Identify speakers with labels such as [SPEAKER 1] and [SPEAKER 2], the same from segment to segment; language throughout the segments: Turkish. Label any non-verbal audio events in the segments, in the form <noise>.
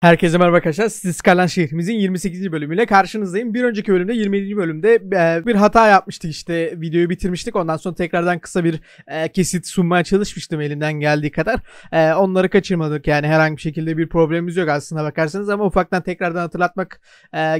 [SPEAKER 1] Herkese merhaba arkadaşlar. Sizi Skyline şehrimizin 28. bölümüyle karşınızdayım. Bir önceki bölümde 27. bölümde e, bir hata yapmıştık işte videoyu bitirmiştik. Ondan sonra tekrardan kısa bir e, kesit sunmaya çalışmıştım elimden geldiği kadar. E, onları kaçırmadık yani herhangi bir şekilde bir problemimiz yok aslında bakarsanız ama ufaktan tekrardan hatırlatmak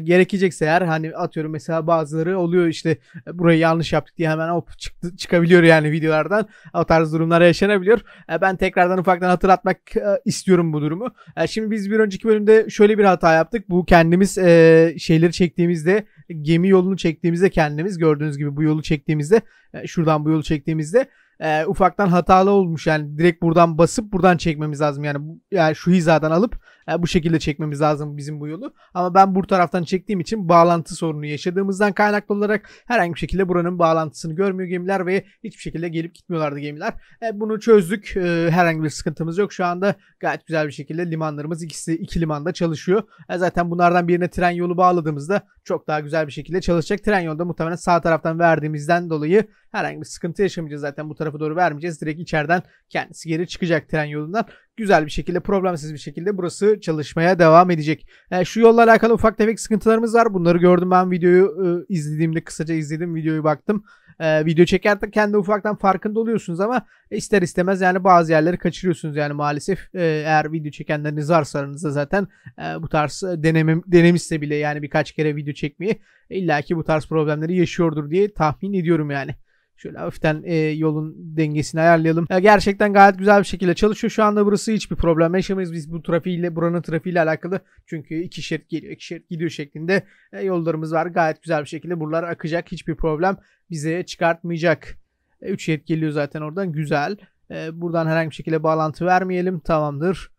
[SPEAKER 1] gerekecekse eğer hani atıyorum mesela bazıları oluyor işte burayı yanlış yaptık diye hemen hop çıktı, çıkabiliyor yani videolardan. O tarz durumlar yaşanabiliyor. ben tekrardan ufaktan hatırlatmak istiyorum bu durumu. şimdi biz bir önceki önceki bölümde şöyle bir hata yaptık. Bu kendimiz e, şeyleri çektiğimizde gemi yolunu çektiğimizde kendimiz gördüğünüz gibi bu yolu çektiğimizde e, şuradan bu yolu çektiğimizde e, ufaktan hatalı olmuş. Yani direkt buradan basıp buradan çekmemiz lazım. Yani, yani şu hizadan alıp yani bu şekilde çekmemiz lazım bizim bu yolu. Ama ben bu taraftan çektiğim için bağlantı sorunu yaşadığımızdan kaynaklı olarak herhangi bir şekilde buranın bağlantısını görmüyor gemiler ve hiçbir şekilde gelip gitmiyorlardı gemiler. E, bunu çözdük. E, herhangi bir sıkıntımız yok. Şu anda gayet güzel bir şekilde limanlarımız ikisi iki limanda çalışıyor. E, zaten bunlardan birine tren yolu bağladığımızda çok daha güzel bir şekilde çalışacak. Tren yolda muhtemelen sağ taraftan verdiğimizden dolayı Herhangi bir sıkıntı yaşamayacağız zaten bu tarafa doğru vermeyeceğiz. Direkt içeriden kendisi geri çıkacak tren yolundan. Güzel bir şekilde problemsiz bir şekilde burası çalışmaya devam edecek. E, şu yolla alakalı ufak tefek sıkıntılarımız var. Bunları gördüm ben videoyu e, izlediğimde kısaca izledim videoyu baktım e, video çekerken kendi ufaktan farkında oluyorsunuz ama ister istemez yani bazı yerleri kaçırıyorsunuz yani maalesef e, eğer video çekenleriniz varsa aranızda zaten e, bu tarz e, denemem, denemişse bile yani birkaç kere video çekmeyi e, illaki bu tarz problemleri yaşıyordur diye tahmin ediyorum yani. Şöyle hafiften e, yolun dengesini ayarlayalım. Ya gerçekten gayet güzel bir şekilde çalışıyor. Şu anda burası hiçbir problem yaşamayız. Biz bu trafiğiyle buranın trafiğiyle alakalı çünkü iki şerit geliyor iki şerit gidiyor şeklinde e, yollarımız var. Gayet güzel bir şekilde buralar akacak. Hiçbir problem bize çıkartmayacak. 3 e, şerit geliyor zaten oradan. Güzel. E, buradan herhangi bir şekilde bağlantı vermeyelim. Tamamdır.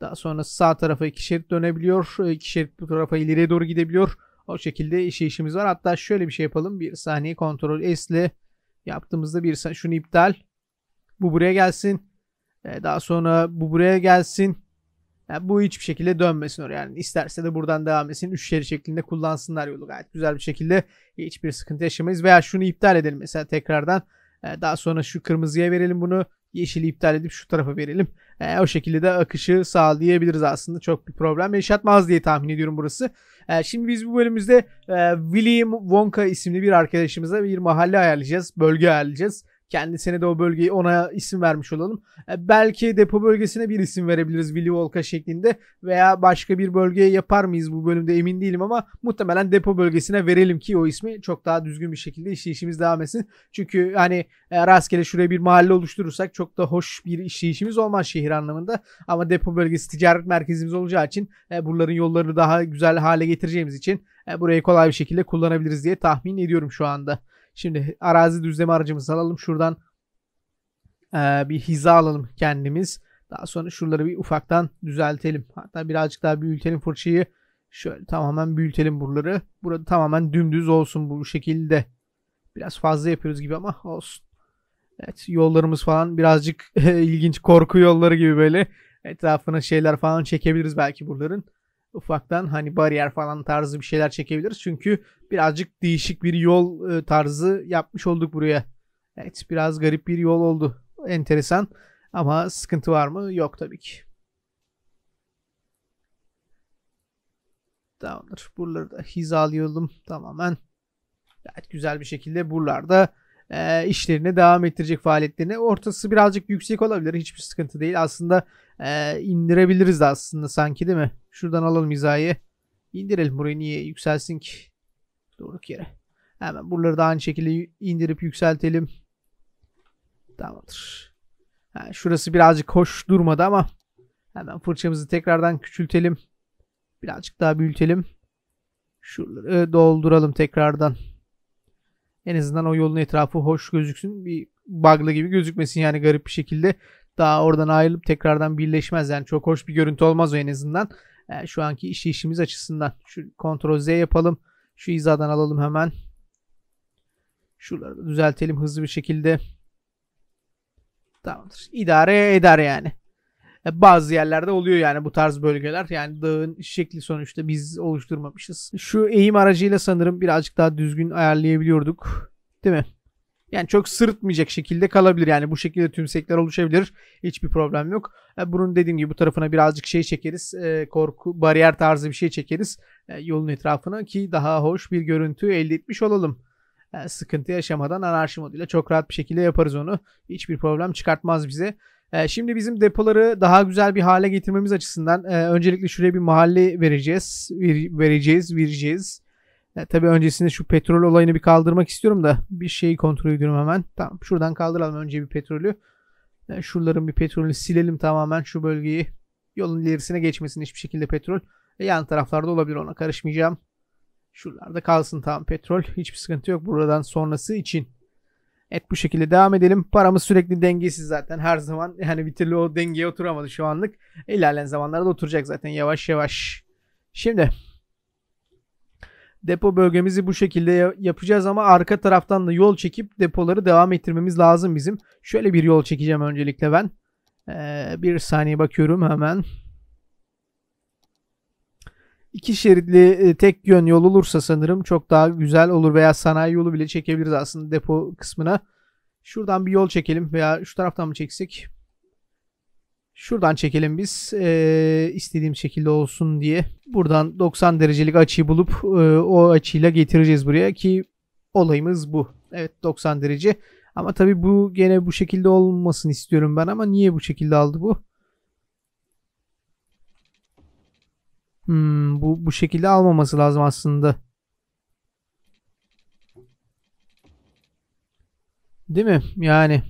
[SPEAKER 1] Daha sonra sağ tarafa iki şerit dönebiliyor. E, iki şerit bu tarafa ileriye doğru gidebiliyor. O şekilde işe işimiz var. Hatta şöyle bir şey yapalım. Bir saniye kontrol S ile Yaptığımızda bir şunu iptal. Bu buraya gelsin. E, daha sonra bu buraya gelsin. Yani bu hiçbir şekilde dönmesin oraya. Yani isterse de buradan devam etsin. Üç şerit şeklinde kullansınlar yolu gayet güzel bir şekilde. Hiçbir sıkıntı yaşamayız. Veya şunu iptal edelim mesela tekrardan. Ee, daha sonra şu kırmızıya verelim bunu yeşili iptal edip şu tarafa verelim. E, o şekilde de akışı sağlayabiliriz aslında. Çok bir problem yaşatmaz diye tahmin ediyorum burası. E, şimdi biz bu bölümümüzde e, William Wonka isimli bir arkadaşımıza bir mahalle ayarlayacağız. Bölge ayarlayacağız. Kendisine de o bölgeyi ona isim vermiş olalım. E, belki depo bölgesine bir isim verebiliriz Willy Wonka şeklinde veya başka bir bölgeye yapar mıyız bu bölümde emin değilim ama muhtemelen depo bölgesine verelim ki o ismi çok daha düzgün bir şekilde işleyişimiz devam etsin. Çünkü hani e, rastgele şuraya bir mahalle oluşturursak çok da hoş bir işleyişimiz olmaz şehir anlamında ama depo bölgesi ticaret merkezimiz olacağı için e, buraların yollarını daha güzel hale getireceğimiz için burayı kolay bir şekilde kullanabiliriz diye tahmin ediyorum şu anda. Şimdi arazi düzleme aracımızı alalım. Şuradan e, bir hiza alalım kendimiz. Daha sonra şuraları bir ufaktan düzeltelim. Hatta birazcık daha büyütelim fırçayı. Şöyle tamamen büyütelim buraları. Burada tamamen dümdüz olsun bu şekilde. Biraz fazla yapıyoruz gibi ama olsun. Evet yollarımız falan birazcık <laughs> ilginç korku yolları gibi böyle etrafına şeyler falan çekebiliriz belki buraların ufaktan hani bariyer falan tarzı bir şeyler çekebiliriz. Çünkü birazcık değişik bir yol e, tarzı yapmış olduk buraya. Evet biraz garip bir yol oldu. Enteresan ama sıkıntı var mı? Yok tabii ki. Tamamdır. Buraları da hizalayalım tamamen. Gayet evet, güzel bir şekilde buralarda e, işlerine devam ettirecek faaliyetlerine. Ortası birazcık yüksek olabilir. Hiçbir sıkıntı değil. Aslında e, indirebiliriz de aslında sanki değil mi? Şuradan alalım hizayı. İndirelim burayı niye yükselsin ki? doğru yere. Hemen buraları da aynı şekilde indirip yükseltelim. Tamamdır. Yani şurası birazcık hoş durmadı ama hemen fırçamızı tekrardan küçültelim. Birazcık daha büyütelim. Şuraları dolduralım tekrardan. En azından o yolun etrafı hoş gözüksün. Bir bug'lı gibi gözükmesin yani garip bir şekilde. Daha oradan ayrılıp tekrardan birleşmez. Yani çok hoş bir görüntü olmaz o en azından. Yani e, şu anki işi işimiz açısından. Şu Ctrl Z yapalım. Şu izadan alalım hemen. Şuraları düzeltelim hızlı bir şekilde. Tamamdır. İdare eder yani. E, bazı yerlerde oluyor yani bu tarz bölgeler. Yani dağın şekli sonuçta biz oluşturmamışız. Şu eğim aracıyla sanırım birazcık daha düzgün ayarlayabiliyorduk. Değil mi? Yani çok sırıtmayacak şekilde kalabilir. Yani bu şekilde tümsekler oluşabilir. Hiçbir problem yok. E, bunun dediğim gibi bu tarafına birazcık şey çekeriz. E, korku, bariyer tarzı bir şey çekeriz. Yolun etrafına ki daha hoş bir görüntü elde etmiş olalım. Sıkıntı yaşamadan anarşi moduyla çok rahat bir şekilde yaparız onu. Hiçbir problem çıkartmaz bize. Ee, şimdi bizim depoları daha güzel bir hale getirmemiz açısından e, öncelikle şuraya bir mahalle vereceğiz. vereceğiz, vereceğiz. E, tabii öncesinde şu petrol olayını bir kaldırmak istiyorum da bir şeyi kontrol ediyorum hemen. Tamam şuradan kaldıralım önce bir petrolü. E, şuraların bir petrolünü silelim tamamen şu bölgeyi. Yolun ilerisine geçmesin hiçbir şekilde petrol. yan taraflarda olabilir ona karışmayacağım. Şuralarda kalsın tamam petrol. Hiçbir sıkıntı yok buradan sonrası için. Evet bu şekilde devam edelim. Paramız sürekli dengesiz zaten her zaman. Yani bir türlü o dengeye oturamadı şu anlık. İlerleyen zamanlarda oturacak zaten yavaş yavaş. Şimdi depo bölgemizi bu şekilde yapacağız ama arka taraftan da yol çekip depoları devam ettirmemiz lazım bizim. Şöyle bir yol çekeceğim öncelikle ben. Ee, bir saniye bakıyorum hemen iki şeritli e, tek yön yol olursa sanırım çok daha güzel olur veya sanayi yolu bile çekebiliriz aslında depo kısmına. Şuradan bir yol çekelim veya şu taraftan mı çeksek? Şuradan çekelim biz ee, istediğim şekilde olsun diye. Buradan 90 derecelik açıyı bulup e, o açıyla getireceğiz buraya ki olayımız bu. Evet 90 derece ama tabii bu gene bu şekilde olmasın istiyorum ben ama niye bu şekilde aldı bu? Hmm, bu, bu şekilde almaması lazım aslında. Değil mi? Yani.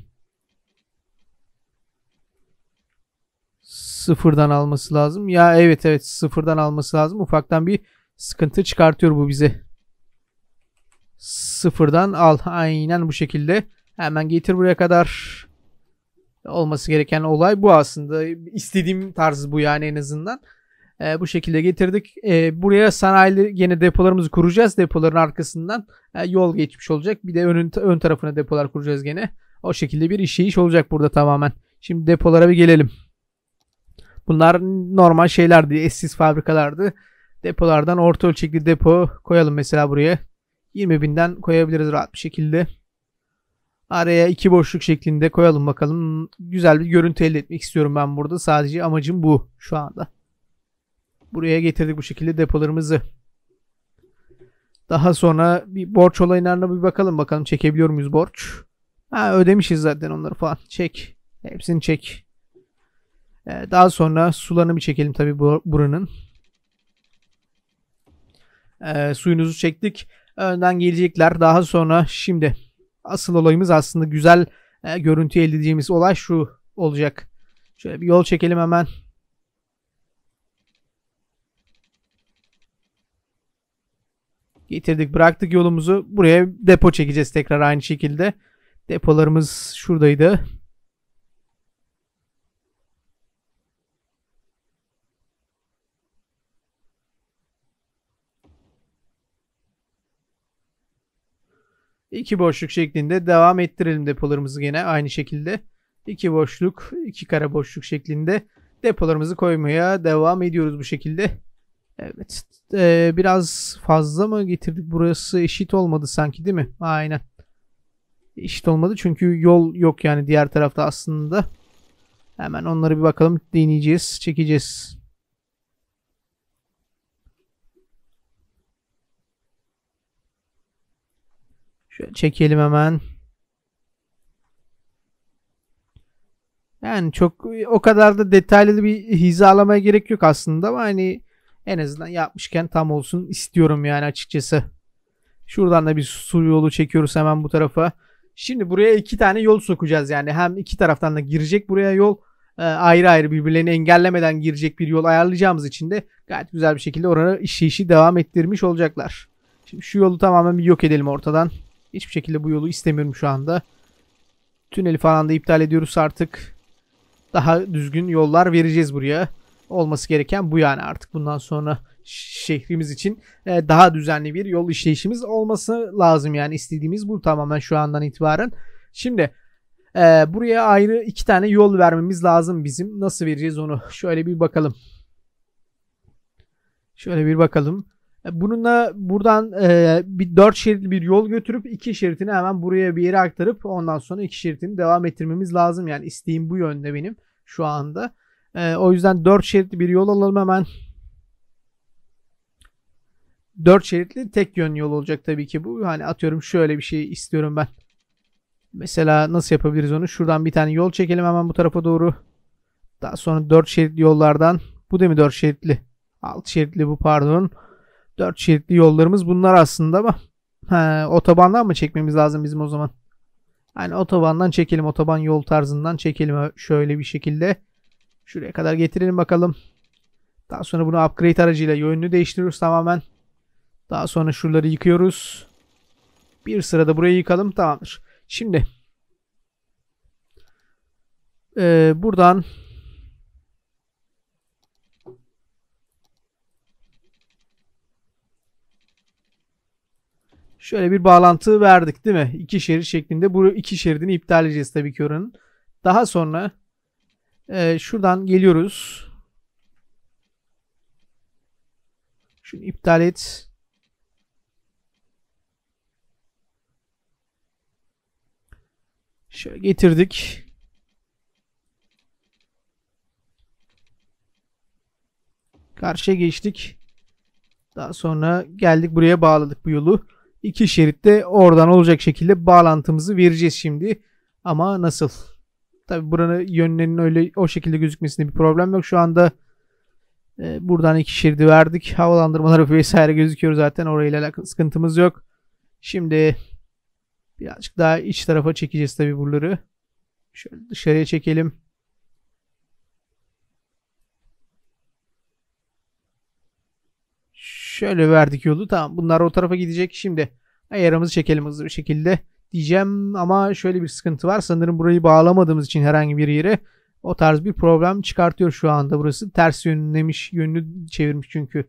[SPEAKER 1] Sıfırdan alması lazım. Ya evet evet sıfırdan alması lazım. Ufaktan bir sıkıntı çıkartıyor bu bize. Sıfırdan al. Aynen bu şekilde. Hemen getir buraya kadar. Olması gereken olay bu aslında. İstediğim tarz bu yani en azından. E, bu şekilde getirdik. E, buraya sanayi yine depolarımızı kuracağız. Depoların arkasından e, yol geçmiş olacak. Bir de önün, ön tarafına depolar kuracağız gene. O şekilde bir işleyiş olacak burada tamamen. Şimdi depolara bir gelelim. Bunlar normal şeylerdi. Eşsiz fabrikalardı. Depolardan orta ölçekli depo koyalım mesela buraya. 20 binden koyabiliriz rahat bir şekilde. Araya iki boşluk şeklinde koyalım bakalım. Güzel bir görüntü elde etmek istiyorum ben burada. Sadece amacım bu şu anda. Buraya getirdik bu şekilde depolarımızı. Daha sonra bir borç olaylarına bir bakalım. Bakalım çekebiliyor muyuz borç? Ha ödemişiz zaten onları falan. Çek. Hepsini çek. Ee, daha sonra sularını bir çekelim tabii buranın. Ee, suyunuzu çektik. Önden gelecekler. Daha sonra şimdi asıl olayımız aslında güzel e, görüntü elde edeceğimiz olay şu olacak. Şöyle bir yol çekelim hemen. getirdik bıraktık yolumuzu. Buraya depo çekeceğiz tekrar aynı şekilde. Depolarımız şuradaydı. İki boşluk şeklinde devam ettirelim depolarımızı gene aynı şekilde. İki boşluk, iki kara boşluk şeklinde depolarımızı koymaya devam ediyoruz bu şekilde. Evet. Ee, biraz fazla mı getirdik? Burası eşit olmadı sanki değil mi? Aynen. Eşit olmadı çünkü yol yok yani diğer tarafta aslında. Hemen onları bir bakalım. Deneyeceğiz. Çekeceğiz. Şöyle çekelim hemen. Yani çok o kadar da detaylı bir hizalamaya gerek yok aslında ama hani en azından yapmışken tam olsun istiyorum yani açıkçası. Şuradan da bir su yolu çekiyoruz hemen bu tarafa. Şimdi buraya iki tane yol sokacağız yani. Hem iki taraftan da girecek buraya yol. E, ayrı ayrı birbirlerini engellemeden girecek bir yol ayarlayacağımız için de gayet güzel bir şekilde oranı işi işi devam ettirmiş olacaklar. Şimdi şu yolu tamamen bir yok edelim ortadan. Hiçbir şekilde bu yolu istemiyorum şu anda. Tüneli falan da iptal ediyoruz artık. Daha düzgün yollar vereceğiz buraya olması gereken bu yani artık bundan sonra şehrimiz için e, daha düzenli bir yol işleyişimiz olması lazım yani istediğimiz bu tamamen şu andan itibaren. Şimdi e, buraya ayrı iki tane yol vermemiz lazım bizim. Nasıl vereceğiz onu? Şöyle bir bakalım. Şöyle bir bakalım. E, bununla buradan e, bir dört şeritli bir yol götürüp iki şeritini hemen buraya bir yere aktarıp ondan sonra iki şeritini devam ettirmemiz lazım. Yani isteğim bu yönde benim şu anda. E, o yüzden 4 şeritli bir yol alalım hemen. 4 şeritli tek yön yol olacak tabii ki bu. Hani atıyorum şöyle bir şey istiyorum ben. Mesela nasıl yapabiliriz onu? Şuradan bir tane yol çekelim hemen bu tarafa doğru. Daha sonra 4 şeritli yollardan. Bu değil mi 4 şeritli? 6 şeritli bu pardon. 4 şeritli yollarımız bunlar aslında ama he, otobandan mı çekmemiz lazım bizim o zaman? Yani otobandan çekelim. Otoban yol tarzından çekelim şöyle bir şekilde. Şuraya kadar getirelim bakalım. Daha sonra bunu upgrade aracıyla yönünü değiştiriyoruz tamamen. Daha sonra şuraları yıkıyoruz. Bir sırada burayı yıkalım. Tamamdır. Şimdi ee, buradan şöyle bir bağlantı verdik değil mi? İki şerit şeklinde. Bu iki şeridini iptal edeceğiz tabii ki oranın. Daha sonra ee, şuradan geliyoruz. Şunu iptal et. Şöyle getirdik. Karşıya geçtik. Daha sonra geldik buraya bağladık bu yolu. İki şeritte oradan olacak şekilde bağlantımızı vereceğiz şimdi. Ama nasıl? Tabi buranın yönlerinin öyle o şekilde gözükmesinde bir problem yok. Şu anda e, buradan iki şeridi verdik. Havalandırmaları vesaire gözüküyor zaten. Orayla alakalı sıkıntımız yok. Şimdi birazcık daha iç tarafa çekeceğiz tabi buraları. Şöyle dışarıya çekelim. Şöyle verdik yolu. Tamam bunlar o tarafa gidecek. Şimdi ayarımızı çekelim hızlı bir şekilde diyeceğim ama şöyle bir sıkıntı var. Sanırım burayı bağlamadığımız için herhangi bir yere o tarz bir problem çıkartıyor şu anda. Burası ters yönlemiş, yönünü çevirmiş çünkü.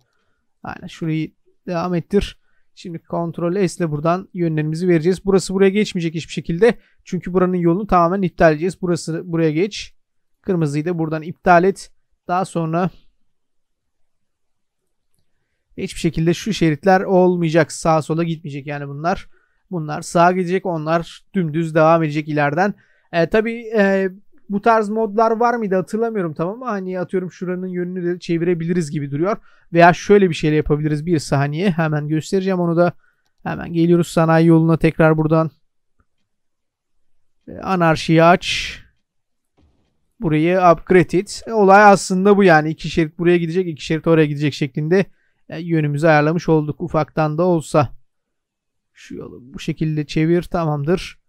[SPEAKER 1] Yani şurayı devam ettir. Şimdi kontrol S ile buradan yönlerimizi vereceğiz. Burası buraya geçmeyecek hiçbir şekilde. Çünkü buranın yolunu tamamen iptal edeceğiz. Burası buraya geç. Kırmızıyı da buradan iptal et. Daha sonra hiçbir şekilde şu şeritler olmayacak. Sağa sola gitmeyecek yani bunlar. Bunlar sağa gidecek onlar dümdüz devam edecek ileriden. E, tabii e, bu tarz modlar var mıydı hatırlamıyorum tamam mı hani atıyorum şuranın yönünü de çevirebiliriz gibi duruyor. Veya şöyle bir şeyle yapabiliriz bir saniye hemen göstereceğim onu da. Hemen geliyoruz sanayi yoluna tekrar buradan. E, anarşiyi aç. Burayı upgrade it. E, olay aslında bu yani. iki şerit buraya gidecek, iki şerit oraya gidecek şeklinde e, yönümüzü ayarlamış olduk ufaktan da olsa. Şu yolu bu şekilde çevir tamamdır.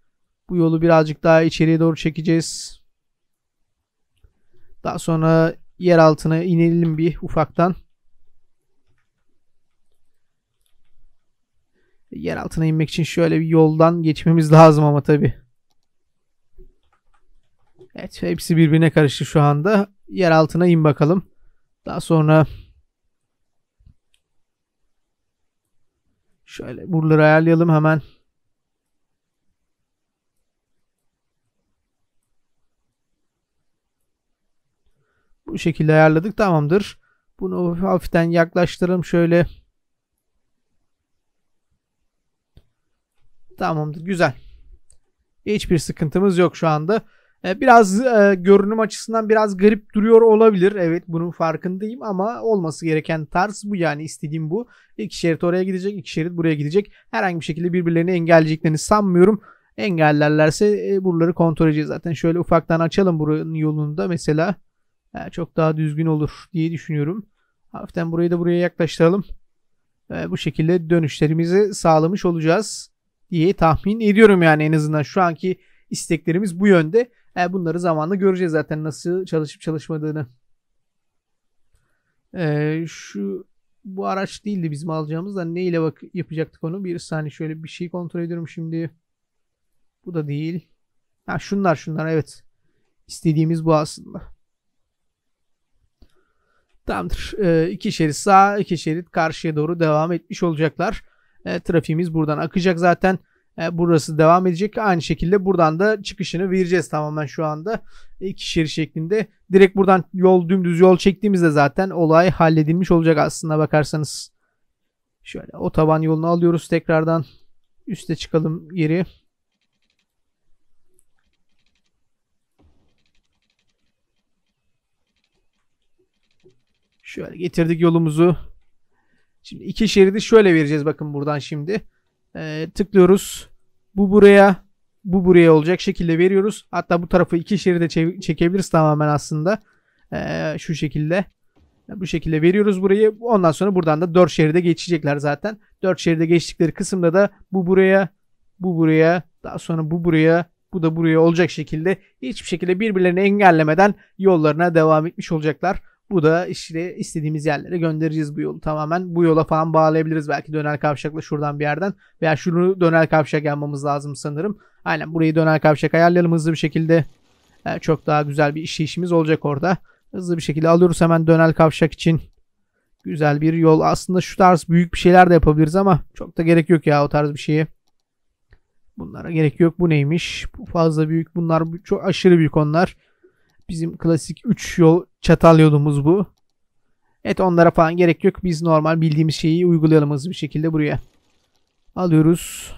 [SPEAKER 1] Bu yolu birazcık daha içeriye doğru çekeceğiz. Daha sonra yer altına inelim bir ufaktan. Yer altına inmek için şöyle bir yoldan geçmemiz lazım ama tabi. Evet hepsi birbirine karıştı şu anda. Yer altına in bakalım. Daha sonra Şöyle buraları ayarlayalım hemen. Bu şekilde ayarladık tamamdır. Bunu hafiften yaklaştıralım şöyle. Tamamdır güzel. Hiçbir sıkıntımız yok şu anda. Ee, biraz e, görünüm açısından biraz garip duruyor olabilir. Evet bunun farkındayım ama olması gereken tarz bu yani istediğim bu. İki şerit oraya gidecek, iki şerit buraya gidecek. Herhangi bir şekilde birbirlerini engelleyeceklerini sanmıyorum. Engellerlerse e, buraları kontrol edeceğiz. Zaten şöyle ufaktan açalım buranın yolunda mesela. E, çok daha düzgün olur diye düşünüyorum. Hafiften burayı da buraya yaklaştıralım. E, bu şekilde dönüşlerimizi sağlamış olacağız diye tahmin ediyorum yani en azından şu anki isteklerimiz bu yönde. Yani e, bunları zamanla göreceğiz zaten nasıl çalışıp çalışmadığını. Ee, şu bu araç değildi bizim alacağımız da ne ile bak yapacaktık onu. Bir saniye şöyle bir şey kontrol ediyorum şimdi. Bu da değil. Ha şunlar şunlar evet. İstediğimiz bu aslında. Tamamdır. Ee, iki şerit sağ, iki şerit karşıya doğru devam etmiş olacaklar. E, trafiğimiz buradan akacak zaten. E, burası devam edecek. Aynı şekilde buradan da çıkışını vereceğiz tamamen şu anda. E, iki şerit şeklinde. Direkt buradan yol dümdüz yol çektiğimizde zaten olay halledilmiş olacak aslında bakarsanız. Şöyle o taban yolunu alıyoruz tekrardan. Üste çıkalım geri. Şöyle getirdik yolumuzu. Şimdi iki şeridi şöyle vereceğiz bakın buradan şimdi e, tıklıyoruz. Bu buraya, bu buraya olacak şekilde veriyoruz. Hatta bu tarafı iki şeride çekebiliriz tamamen aslında. E, şu şekilde. Bu şekilde veriyoruz burayı. Ondan sonra buradan da dört şeride geçecekler zaten. Dört şeride geçtikleri kısımda da bu buraya, bu buraya, daha sonra bu buraya, bu da buraya olacak şekilde hiçbir şekilde birbirlerini engellemeden yollarına devam etmiş olacaklar. Bu da işte istediğimiz yerlere göndereceğiz bu yolu tamamen. Bu yola falan bağlayabiliriz belki döner kavşakla şuradan bir yerden. Veya şunu döner kavşak yapmamız lazım sanırım. Aynen burayı döner kavşak ayarlayalım hızlı bir şekilde. Yani ee, çok daha güzel bir işleyişimiz olacak orada. Hızlı bir şekilde alıyoruz hemen döner kavşak için. Güzel bir yol. Aslında şu tarz büyük bir şeyler de yapabiliriz ama çok da gerek yok ya o tarz bir şeye. Bunlara gerek yok. Bu neymiş? Bu fazla büyük. Bunlar çok aşırı büyük onlar. Bizim klasik 3 yol çatal yolumuz bu. Evet onlara falan gerek yok. Biz normal bildiğimiz şeyi uygulayalım hızlı bir şekilde buraya. Alıyoruz.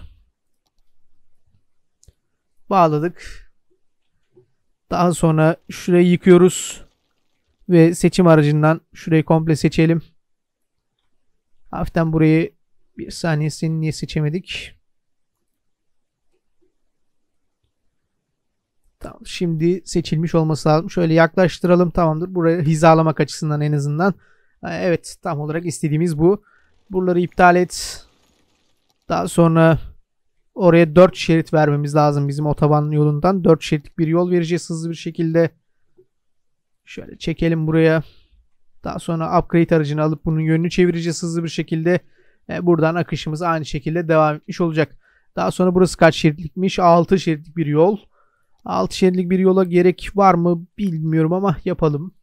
[SPEAKER 1] Bağladık. Daha sonra şurayı yıkıyoruz. Ve seçim aracından şurayı komple seçelim. Hafiften burayı bir saniye seni niye seçemedik? Tamam, şimdi seçilmiş olması lazım. Şöyle yaklaştıralım tamamdır. Burayı hizalamak açısından en azından. Evet tam olarak istediğimiz bu. Buraları iptal et. Daha sonra oraya 4 şerit vermemiz lazım bizim otoban yolundan. 4 şeritlik bir yol vereceğiz hızlı bir şekilde. Şöyle çekelim buraya. Daha sonra upgrade aracını alıp bunun yönünü çevireceğiz hızlı bir şekilde. E, buradan akışımız aynı şekilde devam etmiş olacak. Daha sonra burası kaç şeritlikmiş? 6 şeritlik bir yol. 6 şeritlik bir yola gerek var mı bilmiyorum ama yapalım.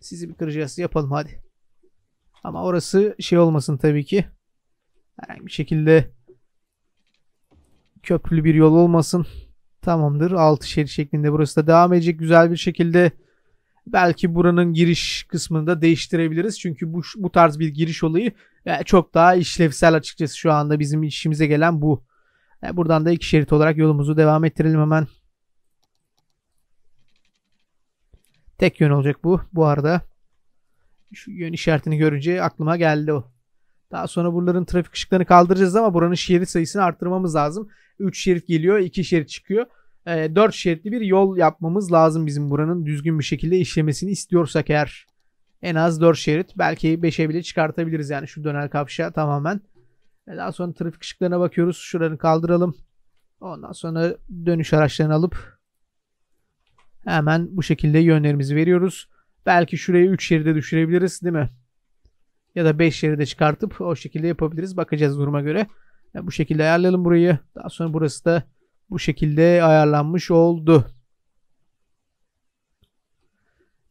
[SPEAKER 1] Sizi bir kıracağız yapalım hadi. Ama orası şey olmasın tabii ki. Herhangi bir şekilde köprülü bir yol olmasın. Tamamdır. 6 şerit şeklinde burası da devam edecek. Güzel bir şekilde belki buranın giriş kısmını da değiştirebiliriz. Çünkü bu, bu tarz bir giriş olayı e, çok daha işlevsel açıkçası şu anda bizim işimize gelen bu. E, buradan da iki şerit olarak yolumuzu devam ettirelim hemen. Tek yön olacak bu. Bu arada şu yön işaretini görünce aklıma geldi o. Daha sonra buraların trafik ışıklarını kaldıracağız ama buranın şerit sayısını arttırmamız lazım. 3 şerit geliyor, 2 şerit çıkıyor. 4 e, şeritli bir yol yapmamız lazım bizim buranın düzgün bir şekilde işlemesini istiyorsak eğer. En az 4 şerit belki 5'e bile çıkartabiliriz yani şu dönel kavşağı tamamen e, daha sonra trafik ışıklarına bakıyoruz. Şuranı kaldıralım. Ondan sonra dönüş araçlarını alıp hemen bu şekilde yönlerimizi veriyoruz. Belki şurayı 3 şeride düşürebiliriz değil mi? Ya da 5 şeride çıkartıp o şekilde yapabiliriz. Bakacağız duruma göre. Yani e, bu şekilde ayarlayalım burayı. Daha sonra burası da bu şekilde ayarlanmış oldu.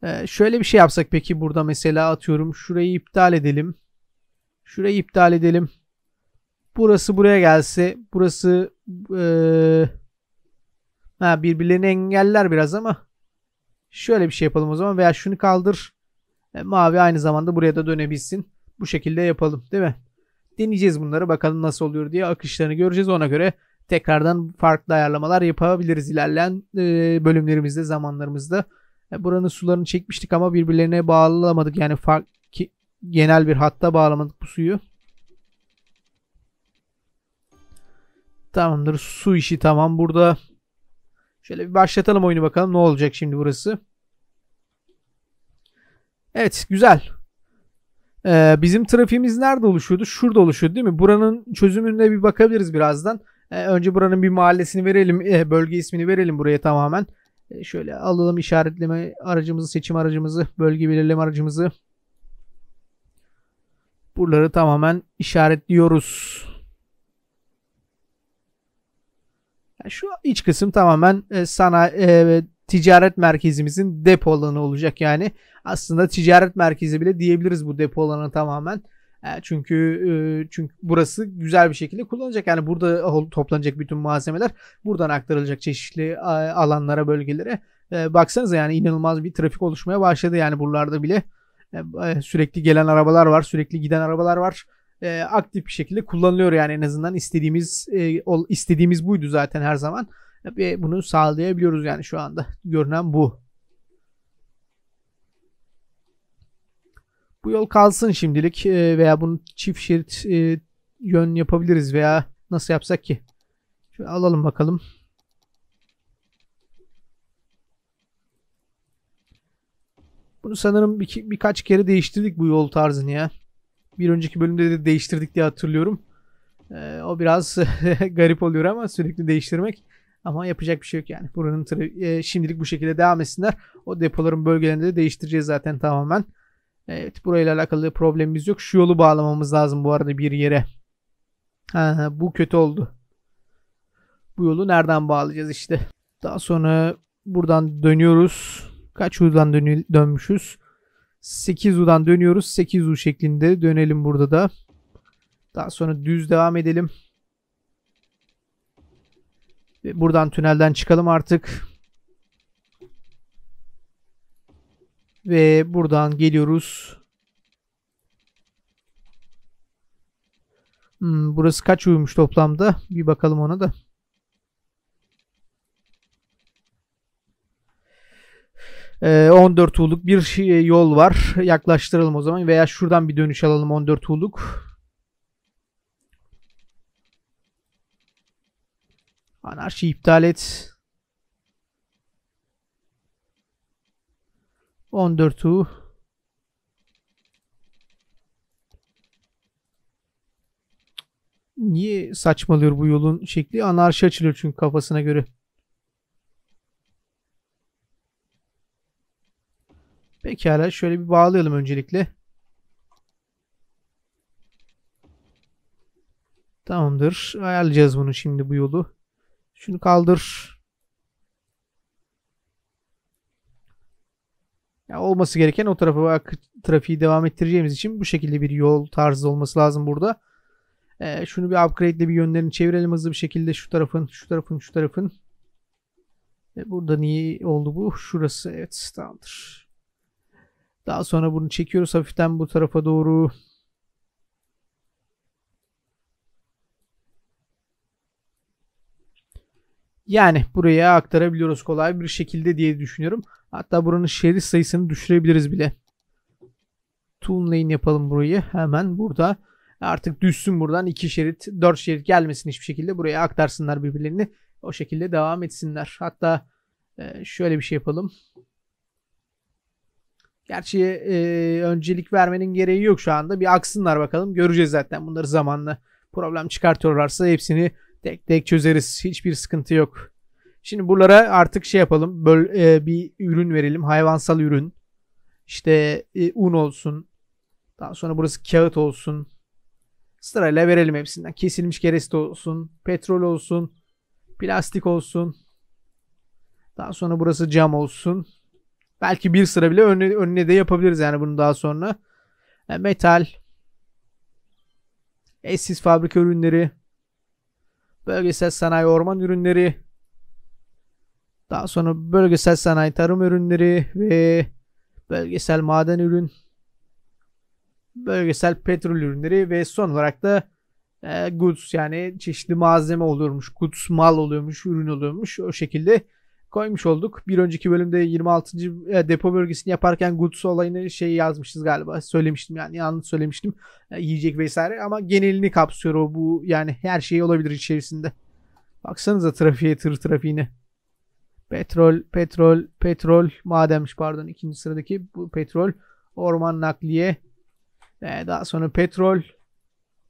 [SPEAKER 1] Ee, şöyle bir şey yapsak peki burada mesela atıyorum şurayı iptal edelim. Şurayı iptal edelim. Burası buraya gelse burası ee, ha, birbirlerini engeller biraz ama şöyle bir şey yapalım o zaman veya şunu kaldır. E, mavi aynı zamanda buraya da dönebilsin. Bu şekilde yapalım değil mi? Deneyeceğiz bunları bakalım nasıl oluyor diye akışlarını göreceğiz ona göre tekrardan farklı ayarlamalar yapabiliriz ilerleyen e, bölümlerimizde zamanlarımızda. E, buranın sularını çekmiştik ama birbirlerine bağlamadık yani fark genel bir hatta bağlamadık bu suyu. Tamamdır. Su işi tamam burada. Şöyle bir başlatalım oyunu bakalım. Ne olacak şimdi burası? Evet güzel. Ee, bizim trafiğimiz nerede oluşuyordu? Şurada oluşuyordu değil mi? Buranın çözümüne bir bakabiliriz birazdan. Ee, önce buranın bir mahallesini verelim. E, bölge ismini verelim buraya tamamen. E, şöyle alalım işaretleme aracımızı, seçim aracımızı, bölge belirleme aracımızı. Buraları tamamen işaretliyoruz. Şu iç kısım tamamen sana e, e ticaret merkezimizin depo alanı olacak yani. Aslında ticaret merkezi bile diyebiliriz bu depo alanı tamamen. E, çünkü e, çünkü burası güzel bir şekilde kullanılacak. Yani burada toplanacak bütün malzemeler buradan aktarılacak çeşitli alanlara, bölgelere. Baksanıza yani inanılmaz bir trafik oluşmaya başladı. Yani buralarda bile sürekli gelen arabalar var, sürekli giden arabalar var e, aktif bir şekilde kullanılıyor yani en azından istediğimiz e, ol, istediğimiz buydu zaten her zaman ve bunu sağlayabiliyoruz yani şu anda görünen bu. Bu yol kalsın şimdilik e, veya bunu çift şerit e, yön yapabiliriz veya nasıl yapsak ki? Şöyle alalım bakalım. Bunu sanırım bir, birkaç kere değiştirdik bu yol tarzını ya. Bir önceki bölümde de değiştirdik diye hatırlıyorum. E, o biraz <laughs> garip oluyor ama sürekli değiştirmek. Ama yapacak bir şey yok yani. Buranın e, şimdilik bu şekilde devam etsinler. O depoların bölgelerinde de değiştireceğiz zaten tamamen. Evet burayla alakalı problemimiz yok. Şu yolu bağlamamız lazım bu arada bir yere. Ha, bu kötü oldu. Bu yolu nereden bağlayacağız işte. Daha sonra buradan dönüyoruz. Kaç yıldan dönmüşüz? 8U'dan dönüyoruz. 8U şeklinde dönelim burada da. Daha sonra düz devam edelim. Ve buradan tünelden çıkalım artık. Ve buradan geliyoruz. Hmm, burası kaç uyumuş toplamda? Bir bakalım ona da. 14 ee, U'luk bir şey, e, yol var. Yaklaştıralım o zaman veya şuradan bir dönüş alalım 14 U'luk. Anarşi iptal et. 14 U. Niye saçmalıyor bu yolun şekli? Anarşi açılıyor çünkü kafasına göre. Pekala şöyle bir bağlayalım öncelikle. Tamamdır. Ayarlayacağız bunu şimdi bu yolu. Şunu kaldır. Ya olması gereken o tarafa trafiği devam ettireceğimiz için bu şekilde bir yol tarzı olması lazım burada. Ee, şunu bir upgrade ile bir yönlerini çevirelim hızlı bir şekilde. Şu tarafın, şu tarafın, şu tarafın. Ve burada niye oldu bu? Şurası evet tamamdır. Daha sonra bunu çekiyoruz hafiften bu tarafa doğru. Yani buraya aktarabiliyoruz kolay bir şekilde diye düşünüyorum. Hatta buranın şerit sayısını düşürebiliriz bile. Toon yapalım burayı. Hemen burada artık düşsün buradan iki şerit dört şerit gelmesin hiçbir şekilde. Buraya aktarsınlar birbirlerini. O şekilde devam etsinler. Hatta e, şöyle bir şey yapalım. Gerçi e, öncelik vermenin gereği yok şu anda. Bir aksınlar bakalım. Göreceğiz zaten bunları zamanla. Problem çıkartıyorlarsa hepsini tek tek çözeriz. Hiçbir sıkıntı yok. Şimdi buralara artık şey yapalım. Böl, e, bir ürün verelim. Hayvansal ürün. İşte e, un olsun. Daha sonra burası kağıt olsun. Sırayla verelim hepsinden. Kesilmiş kereste olsun. Petrol olsun. Plastik olsun. Daha sonra burası cam olsun. Belki bir sıra bile önüne, önüne de yapabiliriz yani bunu daha sonra. E, metal. Eşsiz fabrika ürünleri. Bölgesel sanayi orman ürünleri. Daha sonra bölgesel sanayi tarım ürünleri ve bölgesel maden ürün. Bölgesel petrol ürünleri ve son olarak da e, goods yani çeşitli malzeme oluyormuş. Goods mal oluyormuş, ürün oluyormuş. O şekilde koymuş olduk. Bir önceki bölümde 26. E, depo bölgesini yaparken Guts olayını şey yazmışız galiba. Söylemiştim yani yanlış söylemiştim. E, yiyecek vesaire ama genelini kapsıyor o bu yani her şey olabilir içerisinde. Baksanıza trafiğe tır trafiğine. Petrol, petrol, petrol madenmiş pardon ikinci sıradaki bu petrol, orman nakliye, e, daha sonra petrol,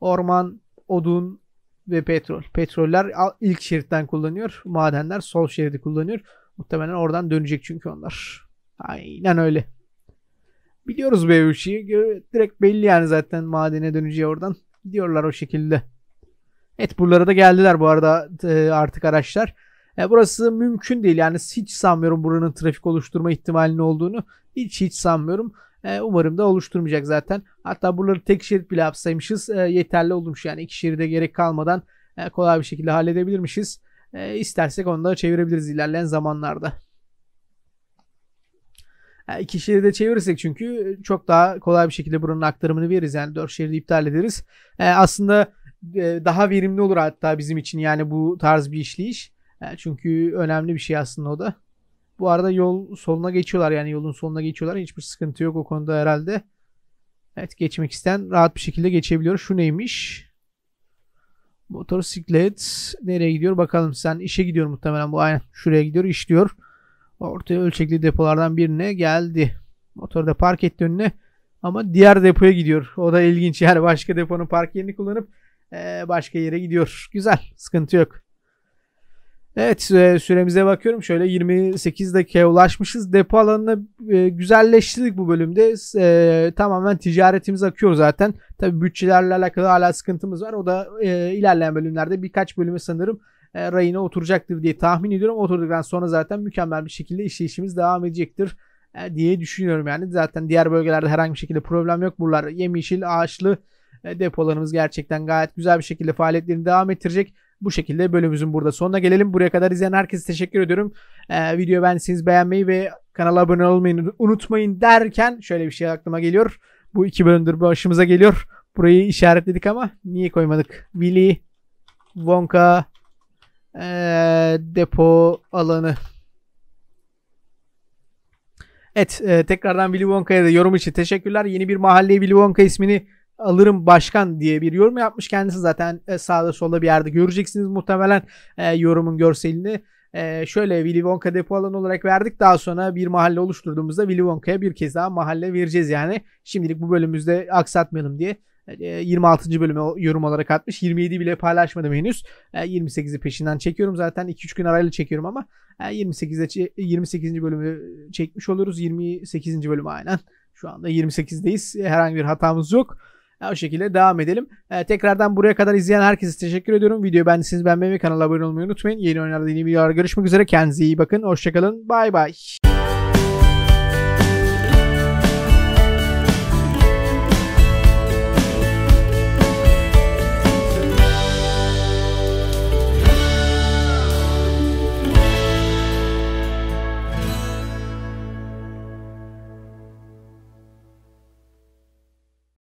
[SPEAKER 1] orman, odun, ve petrol. Petroller ilk şeritten kullanıyor. Madenler sol şeridi kullanıyor. Muhtemelen oradan dönecek çünkü onlar. Aynen öyle. Biliyoruz bu Bevuşi'yi. Direkt belli yani zaten madene döneceği oradan. Gidiyorlar o şekilde. Evet buralara da geldiler bu arada artık araçlar. E, burası mümkün değil. Yani hiç sanmıyorum buranın trafik oluşturma ihtimalinin olduğunu. Hiç hiç sanmıyorum. E, umarım da oluşturmayacak zaten. Hatta buraları tek şerit bile yapsaymışız e, yeterli olmuş. Yani iki şeride gerek kalmadan e, kolay bir şekilde halledebilirmişiz. E, istersek onu da çevirebiliriz ilerleyen zamanlarda. Yani e, iki şeride çevirirsek çünkü çok daha kolay bir şekilde buranın aktarımını veririz. Yani dört şeridi iptal ederiz. E, aslında e, daha verimli olur hatta bizim için yani bu tarz bir işleyiş. E, çünkü önemli bir şey aslında o da. Bu arada yol soluna geçiyorlar yani yolun soluna geçiyorlar. Hiçbir sıkıntı yok o konuda herhalde. Evet geçmek isten, rahat bir şekilde geçebiliyor. Şu neymiş? Motosiklet nereye gidiyor bakalım. Sen işe gidiyor muhtemelen bu aynen şuraya gidiyor işliyor. Ortaya ölçekli depolardan birine geldi. Motoru da park etti önüne ama diğer depoya gidiyor. O da ilginç yani başka deponun park yerini kullanıp başka yere gidiyor. Güzel sıkıntı yok. Evet e, süremize bakıyorum. Şöyle 28 dakikaya ulaşmışız. Depo alanını e, güzelleştirdik bu bölümde. E, tamamen ticaretimiz akıyor zaten. Tabii bütçelerle alakalı hala sıkıntımız var. O da ilerleyen bölümlerde birkaç bölümü sanırım e, rayına oturacaktır diye tahmin ediyorum. Oturduktan sonra zaten mükemmel bir şekilde işleyişimiz devam edecektir diye düşünüyorum yani. Zaten diğer bölgelerde herhangi bir şekilde problem yok. Buralar yemyeşil, ağaçlı e, depolarımız gerçekten gayet güzel bir şekilde faaliyetlerini devam ettirecek. Bu şekilde bölümümüzün burada sonuna gelelim. Buraya kadar izleyen herkese teşekkür ediyorum. Ee, videoyu beğendiyseniz beğenmeyi ve kanala abone olmayı unutmayın derken şöyle bir şey aklıma geliyor. Bu iki bölümdür başımıza geliyor. Burayı işaretledik ama niye koymadık? Willy Wonka ee, depo alanı. Evet e, tekrardan Willy Wonka'ya da yorum için teşekkürler. Yeni bir mahalleye Willy Wonka ismini alırım başkan diye bir yorum yapmış. Kendisi zaten e, sağda solda bir yerde göreceksiniz muhtemelen e, yorumun görselini. E, şöyle Willy Wonka depo alanı olarak verdik. Daha sonra bir mahalle oluşturduğumuzda Willy Wonka'ya bir kez daha mahalle vereceğiz yani. Şimdilik bu bölümümüzde aksatmayalım diye. 26. E, bölüme yorum olarak atmış. 27 bile paylaşmadım henüz. 28'i e, peşinden çekiyorum zaten. 2-3 gün arayla çekiyorum ama 28'de 28. bölümü çekmiş oluruz. 28. bölüm aynen. Şu anda 28'deyiz. Herhangi bir hatamız yok o şekilde devam edelim. E, tekrardan buraya kadar izleyen herkese teşekkür ediyorum. Videoyu beğendiyseniz beğenmeyi ve kanala abone olmayı unutmayın. Yeni oyunlarda yeni videolar görüşmek üzere. Kendinize iyi bakın. Hoşçakalın. Bay bay.